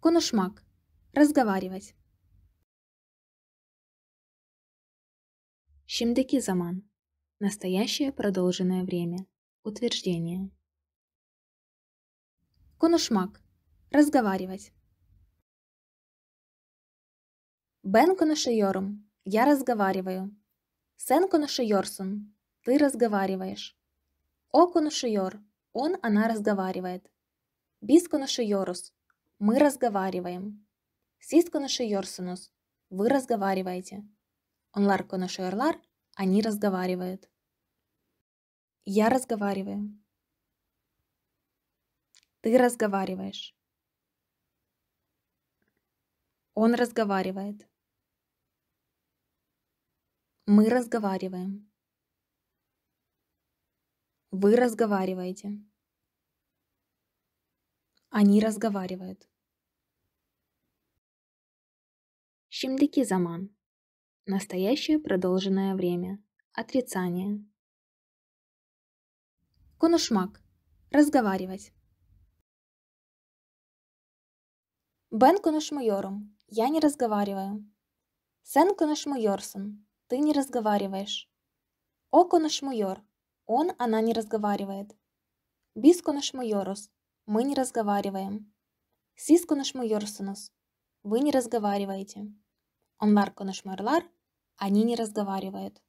Конушмак. Разговаривать. Şimdiki Заман. Настоящее продолженное время. Утверждение. Конушмак. Разговаривать. Бен конушайорум. Я разговариваю. Сен конушайорсун. Ты разговариваешь. О конушайор. Он, она разговаривает. Бис конушайорус. Мы разговариваем. Сіз коношуйорсунус. Вы разговариваете. Онлар коношуйорлар. Они разговаривают. Я разговариваю. Ты разговариваешь. Он разговаривает. Мы разговариваем. Вы разговариваете. Они разговаривают. Щемдыки заман. Настоящее продолженное время. Отрицание. Конушмак. Разговаривать. Бен конушмайором. Я не разговариваю. Сен конушмайорсон. Ты не разговариваешь. О конушмайор. Он, она не разговаривает. Бис конушмайорос. Мы не разговариваем. наш коношмайорсунус. Вы не разговариваете. наш коношмайорлар. Они не разговаривают.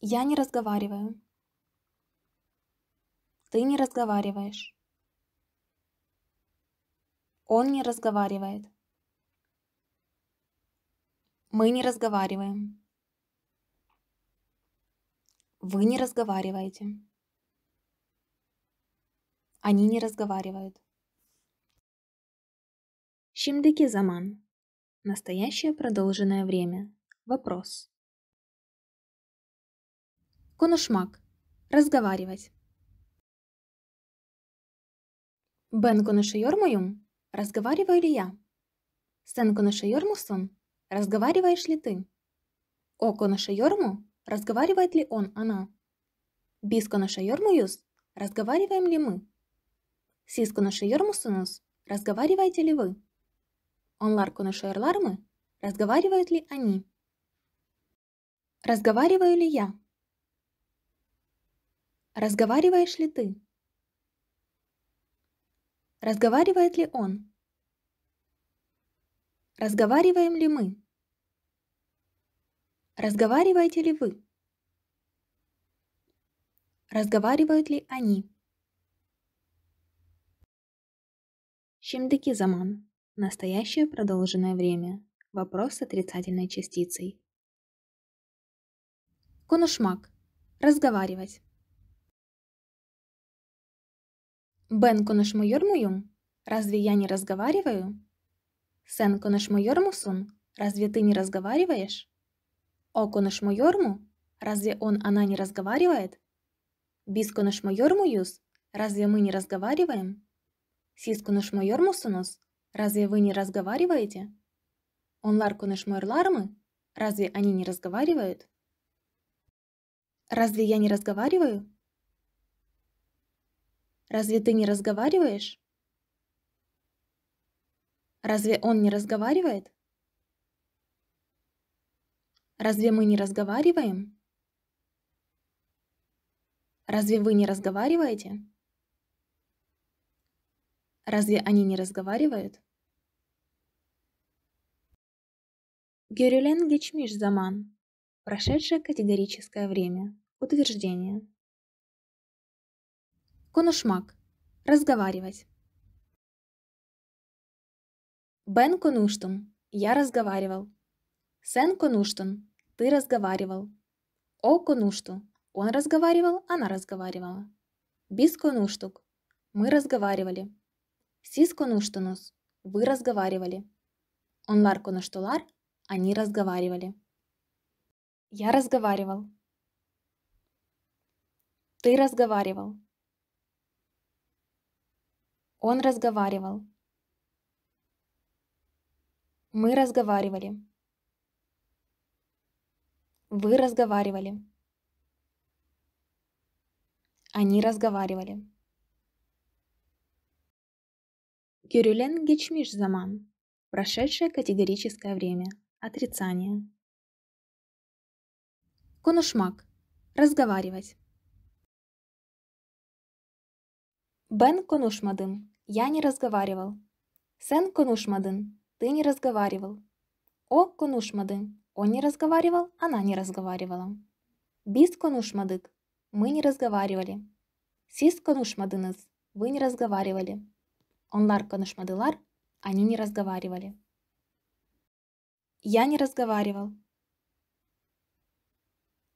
Я не разговариваю. Ты не разговариваешь. Он не разговаривает. Мы не разговариваем. Вы не разговариваете. Они не разговаривают. Şimdiki заман. Настоящее продолженное время. Вопрос. Конушмак. Разговаривать. Бен конушайор Разговариваю ли я? Сен конушайор Разговариваешь ли ты? О Конушайорму. Разговаривает ли он, она? Бис конушайор Разговариваем ли мы? Siz konuşuyor Разговариваете ли вы? Onlar konuşuyorlar mı? Разговаривают ли они? Разговариваю ли я? Разговариваешь ли ты? Разговаривает ли он? Разговариваем ли мы? Разговариваете ли вы? Разговаривают ли они? Чемдыки заман. Настоящее продолженное время. Вопрос с отрицательной частицей. Конушмак. Разговаривать. Бен конушмайор Разве я не разговариваю? Сен конушмайор Разве ты не разговариваешь? О конушмайор Разве он, она не разговаривает? Бис конушмайор Разве мы не разговариваем? Сискуныш майор мусунус? Разве вы не разговариваете? Он ларкуныш майор лармы? Разве они не разговаривают? Разве я не разговариваю? Разве ты не разговариваешь? Разве он не разговаривает? Разве мы не разговариваем? Разве вы не разговариваете? Разве они не разговаривают? Гюрюлен Гичмиш Заман. Прошедшее категорическое время. Утверждение. Конушмак. Разговаривать. Бен Конуштун. Я разговаривал. Сен Конуштун. Ты разговаривал. О Конушту. Он разговаривал, она разговаривала. Бис Конуштук. Мы разговаривали. Сиско konuştunuz. Вы разговаривали. Он Onlar Наштулар, Они разговаривали. Я разговаривал. Ты разговаривал. Он разговаривал. Мы разговаривали. Вы разговаривали. Они разговаривали. Кюрюлен Гечмиш Заман. Прошедшее категорическое время. Отрицание. Конушмак. Разговаривать. Бен Конушмадын. Я не разговаривал. Сен Конушмадын. Ты не разговаривал. О Конушмадын. Он не разговаривал, она не разговаривала. Бис Конушмадык. Мы не разговаривали. Сис Конушмадыныс. Вы не разговаривали. Onlar konuşmadılar, они не разговаривали. Я не разговаривал.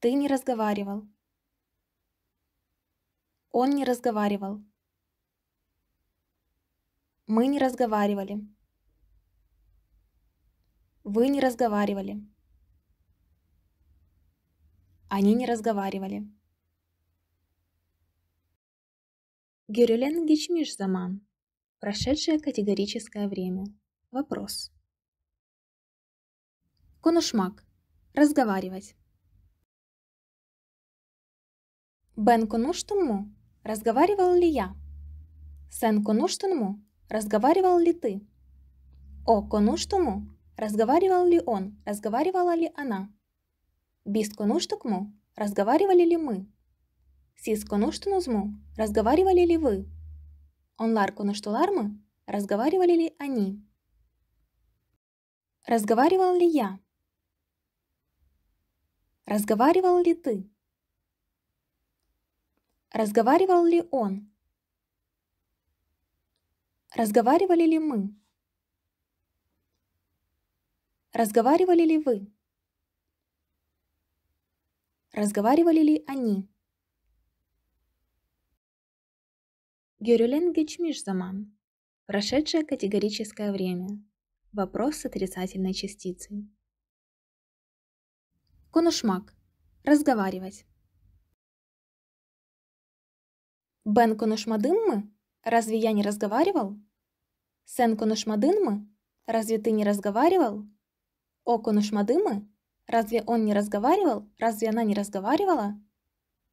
Ты не разговаривал. Он не разговаривал. Мы не разговаривали. Вы не разговаривали. Они не разговаривали. Görülen geçmiş Заман прошедшее категорическое время. Вопрос. Конушмак. Разговаривать. Бен конуштунму? Разговаривал ли я? Сен конуштунму? Разговаривал ли ты? О конуштуму? Разговаривал ли он? Разговаривала ли она? Бис конуштукму? Разговаривали ли мы? Сис конуштунузму? Разговаривали ли вы? Onlar konuştular mı? Разговаривали ли они? Разговаривал ли я? Разговаривал ли ты? Разговаривал ли он? Разговаривали ли мы? Разговаривали ли вы? Разговаривали ли они? Герюленгич Мишзаман. Прошедшее категорическое время. Вопрос с отрицательной частицей. Конушмак. Разговаривать. Бен Конушмадынмы? Разве я не разговаривал? Сен Конушмадынмы? Разве ты не разговаривал? О Конушмадымы? Разве он не разговаривал? Разве она не разговаривала?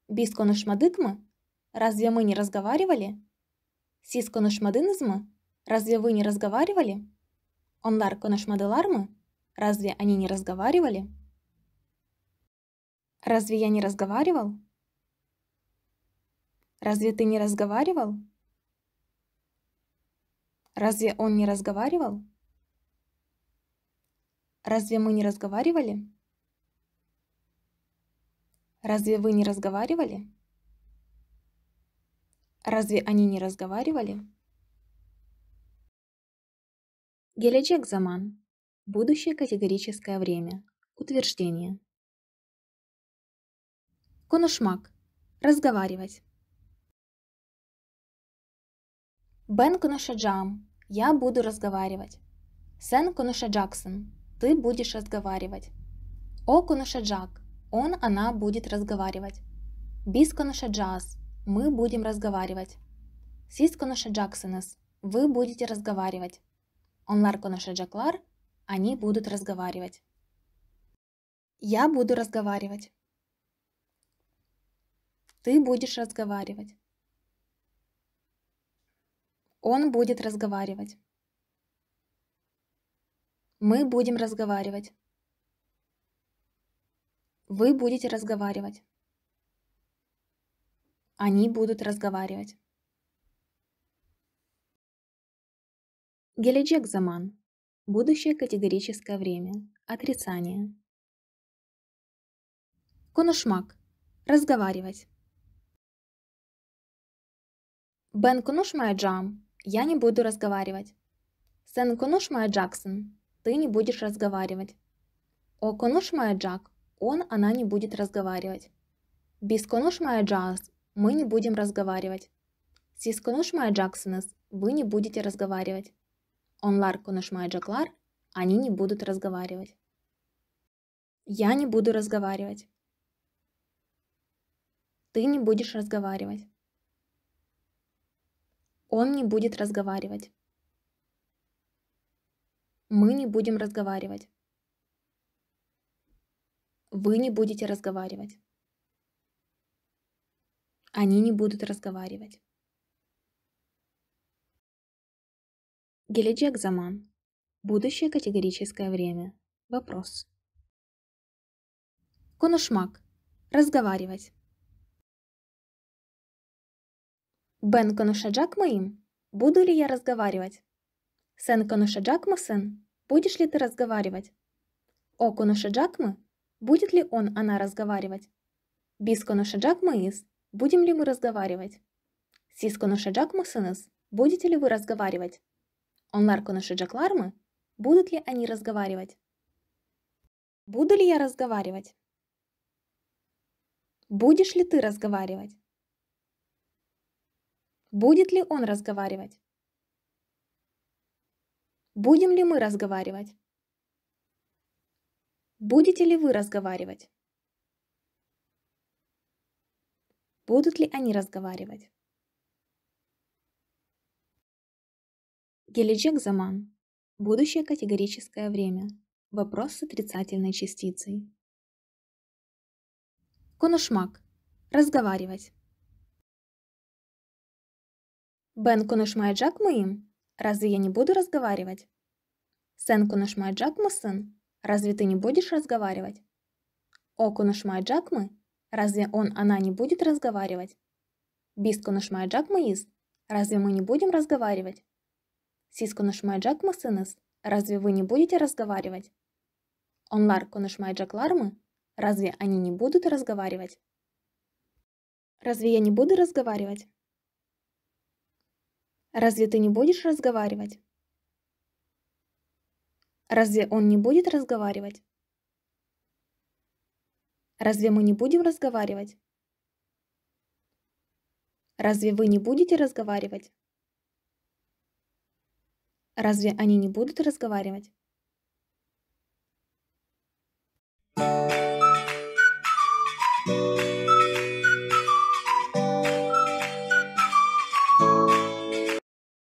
Бис Конушмадыкмы? Разве мы не разговаривали? Сіз коношмадынызмы? Разве вы не разговаривали? Онлар коношмадылармы? Разве они не разговаривали? Разве я не разговаривал? Разве ты не разговаривал? Разве он не разговаривал? Разве мы не разговаривали? Разве вы не разговаривали? Разве они не разговаривали? Гелячек Заман. Будущее категорическое время. Утверждение. Конушмак. Разговаривать. Бен Конушаджам. Я буду разговаривать. Сен Конушаджаксон. Ты будешь разговаривать. О Конушаджак. Он, она будет разговаривать. Бис Конушаджас. Мы будем разговаривать. Сиско наша коношаджаксенес. Вы будете разговаривать. наша Джаклар, Они будут разговаривать. Я буду разговаривать. Ты будешь разговаривать. Он будет разговаривать. Мы будем разговаривать. Вы будете разговаривать. Они будут разговаривать. Геледжек Заман. Будущее категорическое время. Отрицание. Конушмак. Разговаривать. Бен Конушмая Джам. Я не буду разговаривать. Сен Конушмая Джаксон. Ты не будешь разговаривать. О Конушмая Джак. Он, она не будет разговаривать. Без Конушмая Джаз. Мы не будем разговаривать. Siz konuşmayacaksınız. Вы не будете разговаривать. Onlar Джаклар, Они не будут разговаривать. Я не буду разговаривать. Ты не будешь разговаривать. Он не будет разговаривать. Мы не будем разговаривать. Вы не будете разговаривать. Они не будут разговаривать. Геледжек Заман. Будущее категорическое время. Вопрос. Конушмак. Разговаривать. Бен Конушаджак моим? Буду ли я разговаривать? Сен Конушаджак Масен? Будешь ли ты разговаривать? О Конушаджак мы? Будет ли он, она разговаривать? Бис Конушаджак Маис? Будем ли мы разговаривать? Сис конушажак мусыныс. Будете ли вы разговаривать? Онлар конушажаклар мы? Будут ли они разговаривать? Буду ли я разговаривать? Будешь ли ты разговаривать? Будет ли он разговаривать? Будем ли мы разговаривать? Будете ли вы разговаривать? Будут ли они разговаривать? Геличек Заман. Будущее категорическое время. Вопрос с отрицательной частицей. Конушмак. Разговаривать. Бен Конушмайджак мы Разве я не буду разговаривать? Сен Конушмайджак мы сын. Разве ты не будешь разговаривать? О Конушмайджак мы. Разве он, она не будет разговаривать? Бисконуш майджакмаиз? Разве мы не будем разговаривать? Сисконуш майджакмасыныз? Разве вы не будете разговаривать? Онлар конуш лармы? Разве они не будут разговаривать? Разве я не буду разговаривать? Разве ты не будешь разговаривать? Разве он не будет разговаривать? Разве мы не будем разговаривать? Разве вы не будете разговаривать? Разве они не будут разговаривать?